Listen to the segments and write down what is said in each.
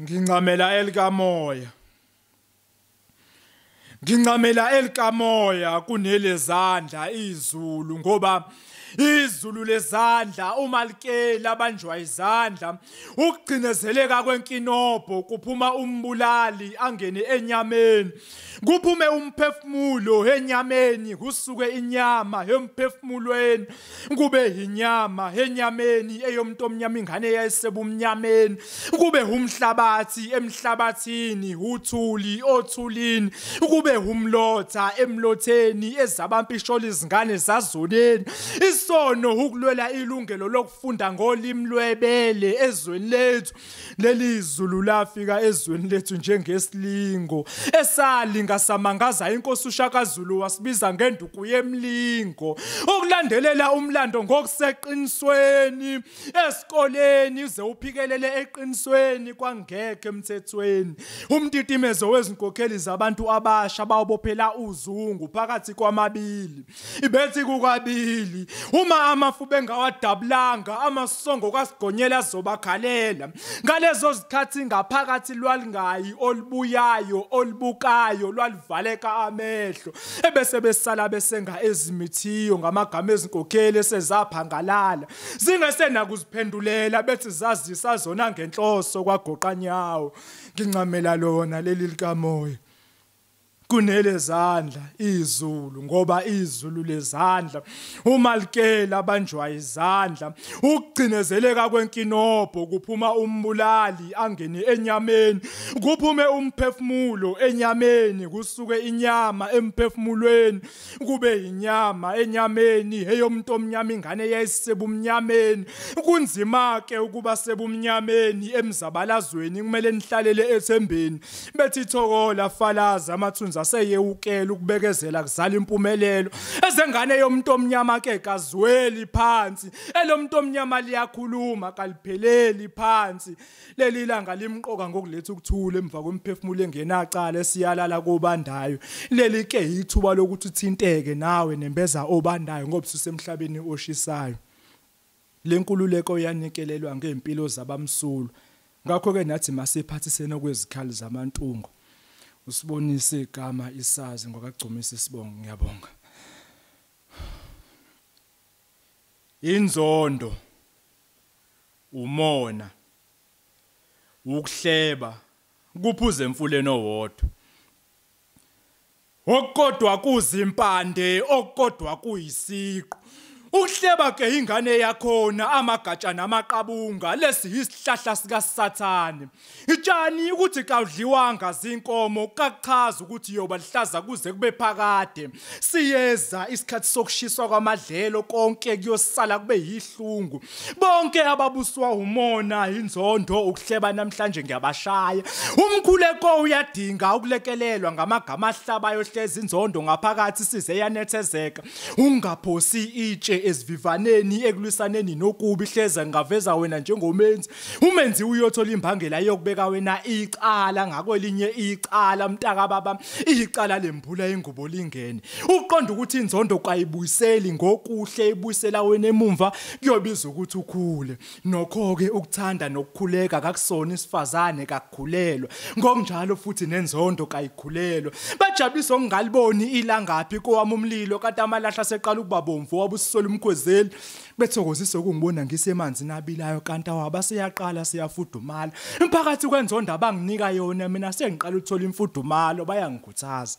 ngincamela elikamoya ngincamela elikamoya kunelezandla izulu ngoba izulu lezandla umalikeli abanjwa izandla ukugcinezeleka kwenkinobho kuphuma umbulali angene enyameni kuphume umphefumulo enyameni kusuke inyama emphefumulweni kube inyama enyameni eyomuntu omnyama ingane yayisebumnyameni kube umhlabathi emhlabathini uthuli othulini kube umlotha emlotheni ezabampishola izingane zazoneni isono ukulwela ilungelo lokufunda ngolimi lwebele ezweni lethu leli izulu lafika ezweni lethu njengesilingo esalinga samangaza inkosi uShaka Zulu wasibiza ngenduku yemlingo okulandelela umlando ngokuseqinisweni esikoleni uze uphikelele eqinisweni kwangeke emthethweni umtitimezo wezinkokheli zabantu abasha bawubophela uzungu phakathi kwamabili ibethi kukabili uma amafu bengawadabulanga amasongo kwasigonyela azobakhalela ngalezo zikhathi ngaphakathi lwalingayi olubuyayo olubukayo lwaluvaleka amehlo ebese besala besenga ezimithiyo ngamagama ezinkokheli esezaphangalala zingasenakuziphendulela bethi zazisa zona ngenhloso kwagoqanyawo ngincamela lona leli likamoya kunelezandla izulu ngoba izulu lezandla uma likela banjwa izandla ukugcinezeleka kwenkinobho kuphuma umbulali angene enyameni kuphume umphefumulo enyameni kusuke inyama emphefumulweni kube inyama enyameni heyomuntu omnyama ingane yayisebumnyameni kunzima ke ukuba sebumnyameni emzabalazweni kumele nihlalele ethembeni bethi thokola falaza amathunzi umsebenzi aseyewukela ukubekezela kuzala impumelelo ezengane yomuntu omnyama ke kazweli phansi elomuntu omnyama liyakhuluma kalipheleli phansi leli langa limqoka ngokuletha ukuthula emva kwemphefumulo engenacala esiyalala kobandayo leli ke ithuba lokuthi uthinteke nawe nembeza obandayo ngoba susemhlabeni oshisayo lenkululeko yanikelelwa ngempilo zabamsulwa ngakho ke nathi masiphathisene kwezikhali zamantungo usibonise igama isazi ngokagcumisa isibongo ngiyabonga inzondo umona ukuhleba kuphuza emfuleni owodwa okodwa kuzimpande okodwa kuyisiqo Ukuhleba ke ingane yakhona amagatsha namaqabunga lesi isihlahla sika Sathane. Itshani ukuthi xa udliwanga zinkomo kachaza ukuthi yoba lihlaza kuze kube phakade. Siyeza isikhathi sokushiswa kwamadlelo konke kuyosala kube yihlungu. Bonke ababuswa umona inzondo ukuhleba namhlanje ngiyabashaya. Umkhuleko uyadinga ukulekelelwa ngamagama ahlabayo hlezi inzondo ngaphakathi size yanethezeka. Ungaphosi itshe ezivivaneni ekulwisaneni nokubi hleza ngingaveza wena njengomenzi umenzi uyothola imbangela yokubeka wena icala ngakwelinye icala mntaka baba icala lembula ingubo lingene uqonda ukuthi inzondo kayibuyiseli ngokuhle ibuyisela wena emumva kuyobiza ukuthi ukhule nokho ke ukuthanda nokukhuleka kakusona isifazane kakukhulelwa ngokunjalo futhi nenzondo kayikhulelwa bajabisa ongingaliboni ilangaphi kowami umlilo kade amalahla seqala ukubabomvu wabusisola umkhwezeli bethokozise ukungibona ngisemanzi nabilayo kanti awaba seyaqala siyafudumala imphakathi kwenzondo abanginika yona mina sengiqala ukuthola imfudumalo bayangikhuthaza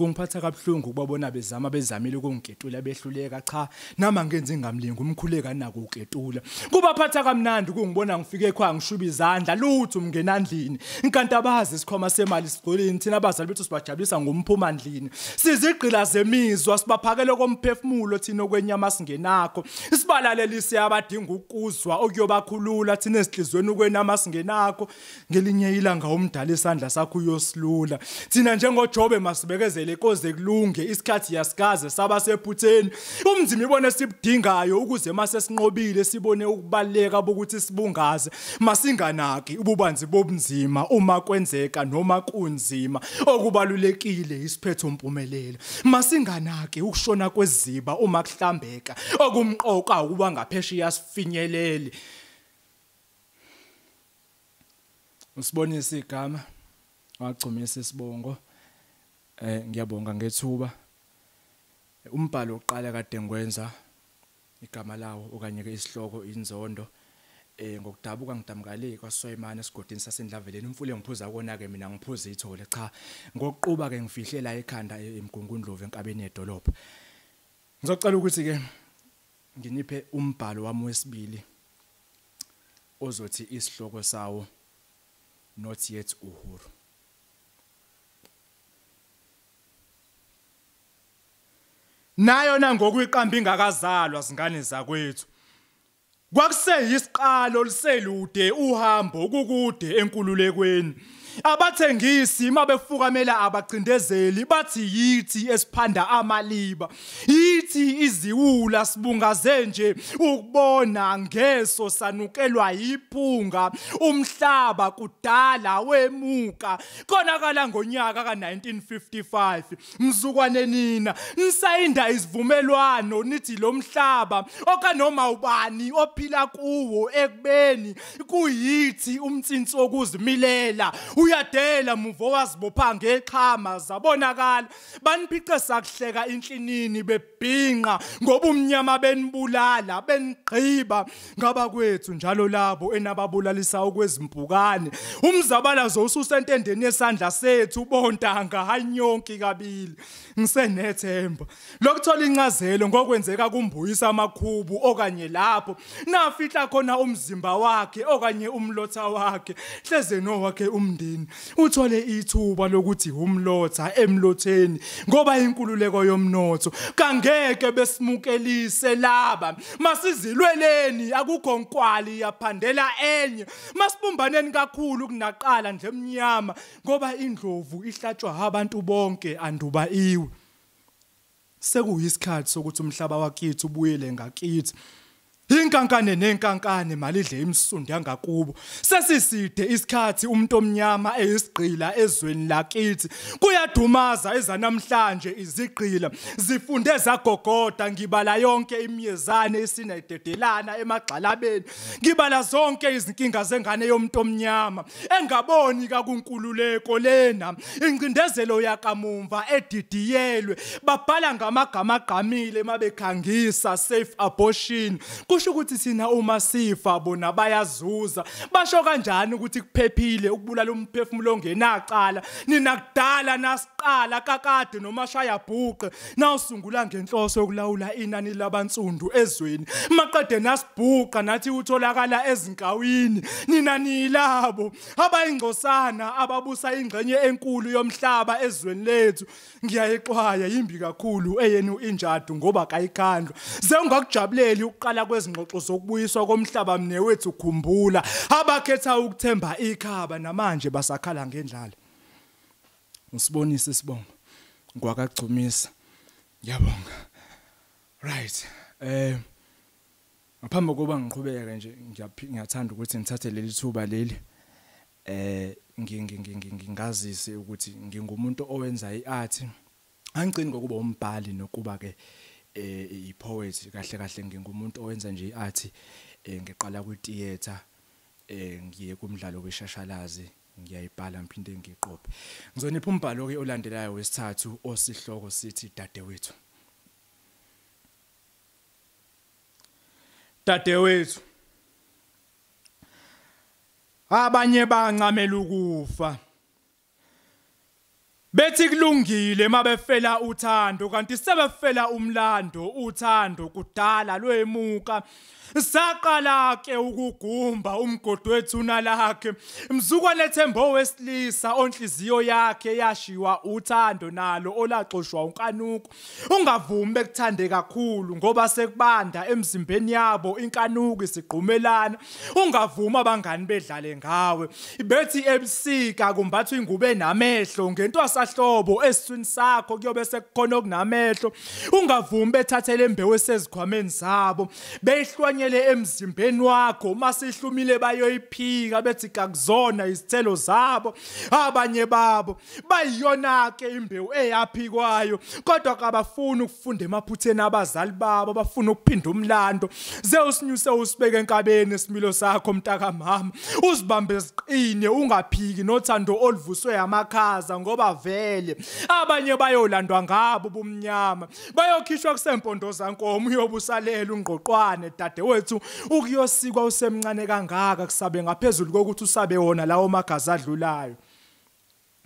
kungiphatha kabuhlungu ukubabona bezama bezamile ukungiketula behluleka cha nama ngenze ngamlinga umkhuleka nako uketula kubaphatha kamnandi kungibona ngifike ekhwa ngishuba izandla lutho umngenandlini inkanti abazi isikhoma semali sigcolini thina abazali bethu sibajabulisa ngomphuma ndlini sizigqila zemizwa sibaphakele komphefumulo thina okwenyama singenakho sibalalelise abadinga ukuzwa okuyobakhulula thina ezihlizweni ukwenama singenakho ngelinye ilanga umdala isandla sakho uyosilula thina njengojobe masibekezele sisondele koze kulunge isikhathi yasikaze saba sephutheni umnzima ibone sibudingayo ukuze mase sinqobile sibone ukubaleka bokuthi sibungaze masinganaki ububanzi bobunzima uma kwenzeka noma kunzima okubalulekile isiphetho impumelelo masinganaki ukushona kweziba uma kuhlambeka okumqoka ukuba ngaphesheya sifinyelele usibonisa igama wagcumisa isibongo eh ngiyabonga ngethuba umbhalo oqala kade ngwenza igama lawo okanye ke isihloko inzondo eh ngokudabuka ngidamukale kwaSoyimana esigodini sasendlaveleni umfule ngiphuza kona ke mina ngiphuza ithole cha ngokuquba ke ngifihle la ekhanda eh, emgungundlovu enkabeni yedolopha ngizocela ukuthi ke nginiphe umbhalo wami wesibili ozothi isihloko sawo not yet uhuru nayo nangokuyiqamba ingakazalwa singane zakwethu kwakuseyisiqalo liselude uhambo kukude enkululekweni abathengisi mabefukamela abacindezeli bathi yithi esiphanda amaliba yithi iziwula sibungaze nje ukubona ngeso sanukelwa yiphunga umhlaba kudala wemuka konakala ngonyaka ka1955 mzukwane nina nisayinda isivumelwano nithi lo mhlaba okanoma ubani ophila kuwo ekubeni kuyithi umtsinsi wokuzimilela uyadela muva owazibopha ngeqhama zabonakala baniphice sakuhleka inhlinini bebhinqa ngoba umnyama benibulala benigqiba ngaba kwethu njalo labo enababulalisa okwezimpukane umzabalazo ususentendeni yesandla sethu bontanga hanyonki kabili ngisenethemba lokuthola incazelo ngokwenzeka kumbuyisa amakhubu okanye lapho nafihla khona umzimba wakhe okanye umlotha wakhe hleze nowakhe umndeni emphakathini uthole ithuba lokuthi umlotha emlotheni ngoba inkululeko yomnotho kangeke besimukelise laba masizilweleni akukho nkwali yaphandela enye masibumbaneni kakhulu kunaqala nje emnyama ngoba indlovu ihlatshwa abantu bonke anduba iwe sekuyisikhathi sokuthi umhlaba wakithi ubuyele ngakithi inkankane nenkankane malidle imsundo yangakubo sesiside isikhathi umuntu omnyama eyisigqila ezweni lakithi kuyadumaza ezanamhlanje izigqila zifunde zagogoda ngibala yonke imiyezane esinededelana emagxalabeni ngibala zonke izinkinga zengane yomuntu omnyama engaboni kakunkululeko lena ingcindezelo yakamumva edidiyelwe babhala ngamagama agqamile mabekhangisa safe abortion kusho ukuthi sina uma sifa bona bayazuza basho kanjani ukuthi kuphephile ukubulala umphefumulo ongenacala nina kudala nasiqala kakade noma shaya bhuqe nawusungula ngenhloso yokulawula inani labantsundu ezweni maqede nasibhuqa nathi utholakala ezinkawini nina nilabo abayingcosana ababusa ingxenye enkulu yomhlaba ezweni lethu ngiyayixwaya yimbi kakhulu eyenu injadu ngoba kayikhandwa ze ungakujabuleli ukuqala kwezi izingxoxo zokubuyiswa komhlaba mne wethu khumbula abakhetha ukuthemba ikhaba namanje basakhala ngendlala ngisibonise sibonga ngiwakagcumisa ngiyabonga right eh ngaphambi kokuba ngiqhubeke nje ngiyathanda ukuthi ngithathe leli thuba leli eh ngingazise ukuthi ngingumuntu owenza iart angicini ngokuba umbhali nokuba ke eh ipoet kahle kahle ngingumuntu owenza nje iart eh ngiqala ku theater eh ngiye kumdlalo weshashalazi ngiyayibhala ngiphinde ngiqophe ngizonipha umbhalo ke olandelayo wesithathu osihloko sithi dadewethu dadewethu abanye bancamela ukufa bethi kulungile mabefela uthando kanti sebefela umlando uthando kudala lwemuka saqala ke ukugumba umgodi wethu nalakhe mzukwane Thembo wesilisa onhliziyo yakhe yashiwa uthando nalo olaxoshwa unkanuko ungavumi bekuthande kakhulu ngoba sekubanda emzimbeni yabo inkanuko isigqumelana ungavumi abangani bedlale ngawe bethi ebusika kumbathwa ingube namehlo ngento nenhlahlobo esiswini sakho kuyobe sekukhona okunamehlo ungavumi bethathele imbewu esezikhwameni zabo beyihlwanyele emzimbeni wakho uma sihlumile bayoyiphika bethi kakuzona izithelo zabo abanye babo bayiyona-ke imbewu eyaphikwayo kodwa kabafuni ukufunda emaphutheni abazali babo bafuna ukuphinda umlando ze usinyuse usibeke enkabeni isimilo sakho mntakamama uzibambe ziqine ungaphiki nothando oluvuswe yamakhaza ngoba vele abanye bayolandwa ngabo ubumnyama bayokhishwa kusempondo zankomo uyobusalela ungqoqwane dade wethu ukuyosikwa usemncane kangaka kusabe ngaphezulu kokuthi usabe wona lawo magazi adlulayo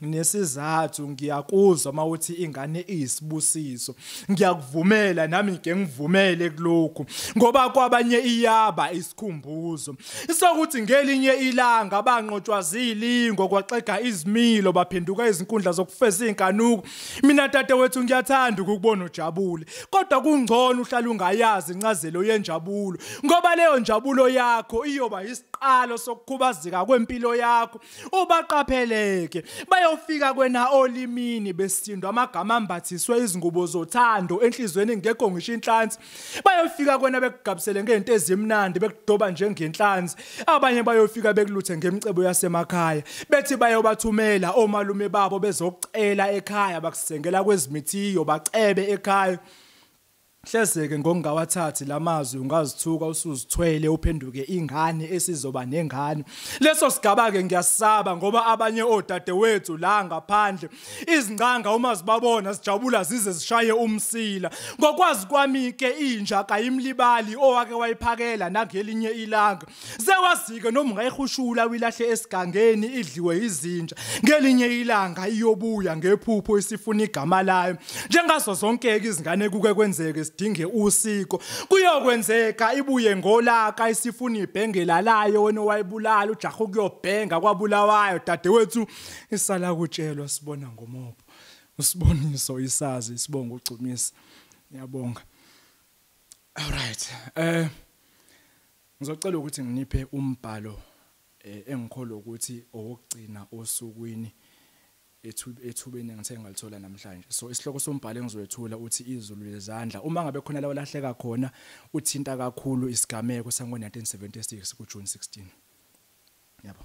nesizathu ngiyakuzwa mawuthi ingane isibusiso ngiyakuvumela nami ngeke ngivumele kulokhu ngoba kwabanye iyaba isikhumbuzo isokuthi ngelinye ilanga banqotshwa zilingo kwaxega izimilo baphenduka izinkundla zokufeza inkanuko mina dadewethu ngiyathanda ukubona ujabule kodwa kungcono uhlala ungayazi incazelo yenjabulo ngoba leyo njabulo yakho iyoba isiqalo sokukhubazeka kwempilo yakho ubaqapheleke bayo Ufika kwena olimini besindwa amagama ambathiswe izingubo zothando enhlizweni ngekho ngisho inhlansi. Bayofika kwena bekugabisele ngento ezimnandi bekudoba njengenhlansi. Abanye bayofika bekuluthe ngemicebo yasemakhaya. Bethi bayobathumela omalume babo bezokucela ekhaya bakusengela kwezimithini. izithiyo bacebe ekhaya hlezeke ngokungawathathi lamazwi ungazithuka usuzithwele uphenduke ingane esizoba nengane leso sigaba ke ngiyasaba ngoba abanye odadewethu la ngaphandle izingcanga uma zibabona sijabula zize zishaye umsila ngokwazi kwami ke inja kayimlibali owake wayiphakela nangelinye ilanga sewazike noma ungayihushula wilahle esigangeni idliwe izinja ngelinye ilanga iyobuya ngephupho isifuna igama layo njengazo zonke izingane kuke kwenzeke sidinge usiko kuyokwenzeka ibuye ngolaka isifuna ibhengela layo wena owayibulala ujaha ukuyobhenga kwabulawayo dadewethu isala kutshelwa sibona ngomobo usiboniso isazi sibonga ugcumisa ngiyabonga all right eh ngizocela ukuthi nginiphe umbhalo eh, engikholwa ukuthi owokugcina osukwini eh, ethubeni engithe ngalithola namhlanje so isihloko sombhalo engizowethula uthi izulu lezandla uma ngabe khona lawo lahleka khona uthinta kakhulu isigameko sango-1976 kujuni 16 yabo